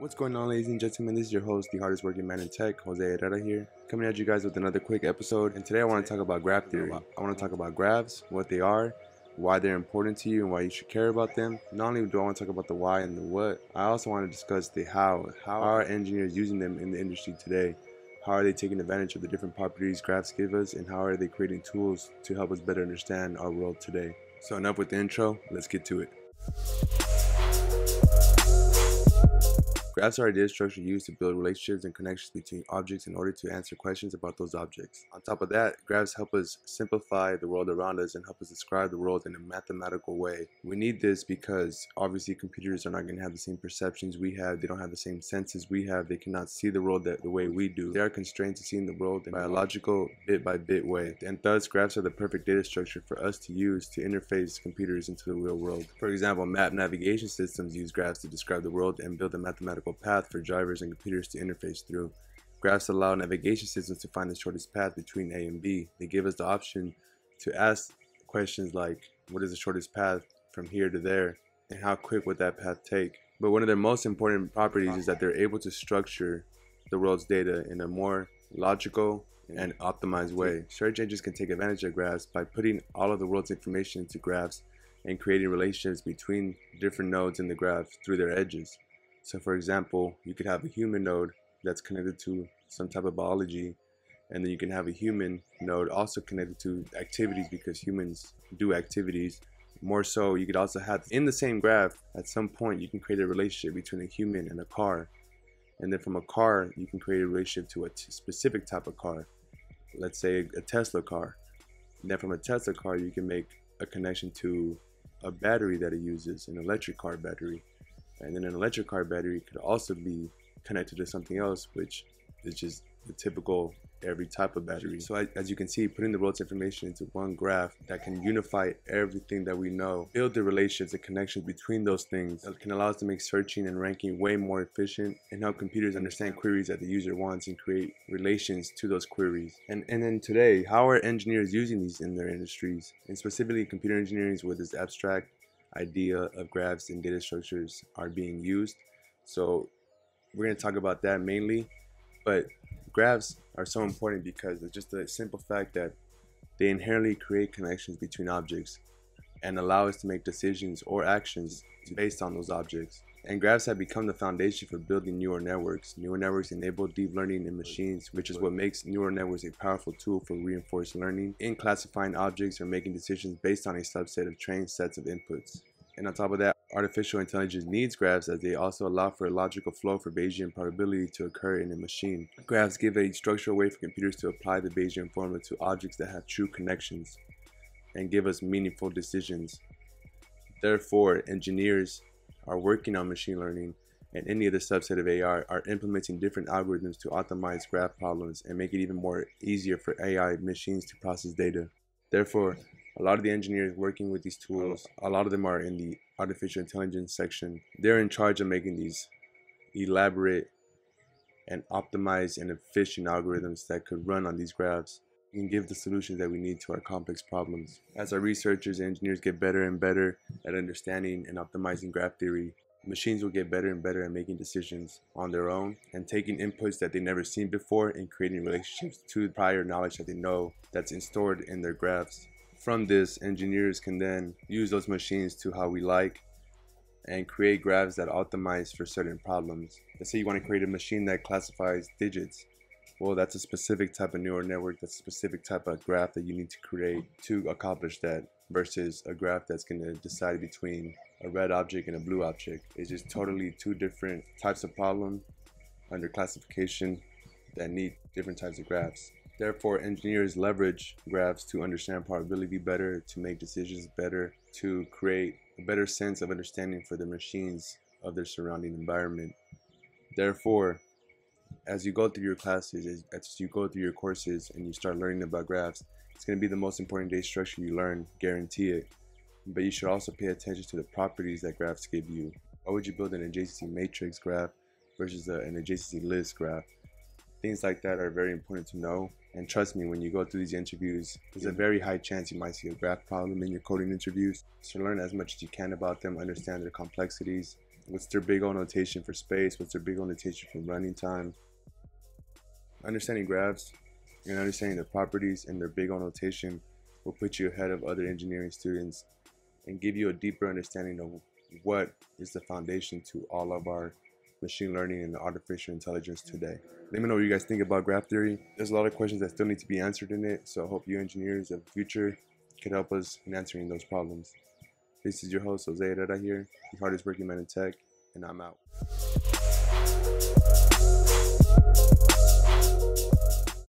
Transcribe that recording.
What's going on, ladies and gentlemen? This is your host, the hardest working man in tech, Jose Herrera here, coming at you guys with another quick episode. And today I want to talk about graph theory. I want to talk about graphs, what they are, why they're important to you, and why you should care about them. Not only do I want to talk about the why and the what, I also want to discuss the how. How are engineers using them in the industry today? How are they taking advantage of the different properties graphs give us, and how are they creating tools to help us better understand our world today? So, enough with the intro, let's get to it. Graphs are a data structure used to build relationships and connections between objects in order to answer questions about those objects. On top of that, graphs help us simplify the world around us and help us describe the world in a mathematical way. We need this because obviously computers are not going to have the same perceptions we have. They don't have the same senses we have. They cannot see the world that, the way we do. They are constrained to seeing the world in a logical, bit by bit way. And thus, graphs are the perfect data structure for us to use to interface computers into the real world. For example, map navigation systems use graphs to describe the world and build a mathematical logical path for drivers and computers to interface through. Graphs allow navigation systems to find the shortest path between A and B. They give us the option to ask questions like, what is the shortest path from here to there? And how quick would that path take? But one of their most important properties is that they're able to structure the world's data in a more logical and optimized way. Search engines can take advantage of graphs by putting all of the world's information into graphs and creating relationships between different nodes in the graph through their edges. So for example, you could have a human node that's connected to some type of biology, and then you can have a human node also connected to activities because humans do activities. More so, you could also have in the same graph, at some point, you can create a relationship between a human and a car. And then from a car, you can create a relationship to a specific type of car. Let's say a Tesla car. And then from a Tesla car, you can make a connection to a battery that it uses, an electric car battery. And then an electric car battery could also be connected to something else, which is just the typical every type of battery. So as you can see, putting the world's information into one graph that can unify everything that we know, build the relationships and connections between those things that can allow us to make searching and ranking way more efficient and help computers understand queries that the user wants and create relations to those queries. And, and then today, how are engineers using these in their industries? And specifically computer engineering where this abstract idea of graphs and data structures are being used. So we're going to talk about that mainly. But graphs are so important because it's just the simple fact that they inherently create connections between objects and allow us to make decisions or actions based on those objects and graphs have become the foundation for building neural networks. Neural networks enable deep learning in machines, which is what makes neural networks a powerful tool for reinforced learning in classifying objects or making decisions based on a subset of trained sets of inputs. And on top of that, artificial intelligence needs graphs as they also allow for a logical flow for Bayesian probability to occur in a machine. Graphs give a structural way for computers to apply the Bayesian formula to objects that have true connections and give us meaningful decisions. Therefore, engineers are working on machine learning and any other subset of AI are implementing different algorithms to optimize graph problems and make it even more easier for AI machines to process data. Therefore, a lot of the engineers working with these tools, a lot of them are in the artificial intelligence section. They're in charge of making these elaborate and optimized and efficient algorithms that could run on these graphs and give the solutions that we need to our complex problems. As our researchers and engineers get better and better at understanding and optimizing graph theory, machines will get better and better at making decisions on their own and taking inputs that they've never seen before and creating relationships to prior knowledge that they know that's stored in their graphs. From this, engineers can then use those machines to how we like and create graphs that optimize for certain problems. Let's say you want to create a machine that classifies digits well, that's a specific type of neural network, that's a specific type of graph that you need to create to accomplish that versus a graph that's going to decide between a red object and a blue object. It's just totally two different types of problem under classification that need different types of graphs. Therefore, engineers leverage graphs to understand probability better, to make decisions better, to create a better sense of understanding for the machines of their surrounding environment. Therefore, as you go through your classes, as you go through your courses and you start learning about graphs, it's going to be the most important data structure you learn, guarantee it. But you should also pay attention to the properties that graphs give you. Why would you build an adjacency matrix graph versus a, an adjacency list graph? Things like that are very important to know. And trust me, when you go through these interviews, there's a very high chance you might see a graph problem in your coding interviews. So learn as much as you can about them, understand their complexities, what's their big O notation for space, what's their big O notation for running time, Understanding graphs and understanding their properties and their big O notation will put you ahead of other engineering students and give you a deeper understanding of what is the foundation to all of our machine learning and artificial intelligence today. Let me know what you guys think about graph theory. There's a lot of questions that still need to be answered in it, so I hope you engineers of the future could help us in answering those problems. This is your host, Jose Herrera here, the hardest working man in tech, and I'm out.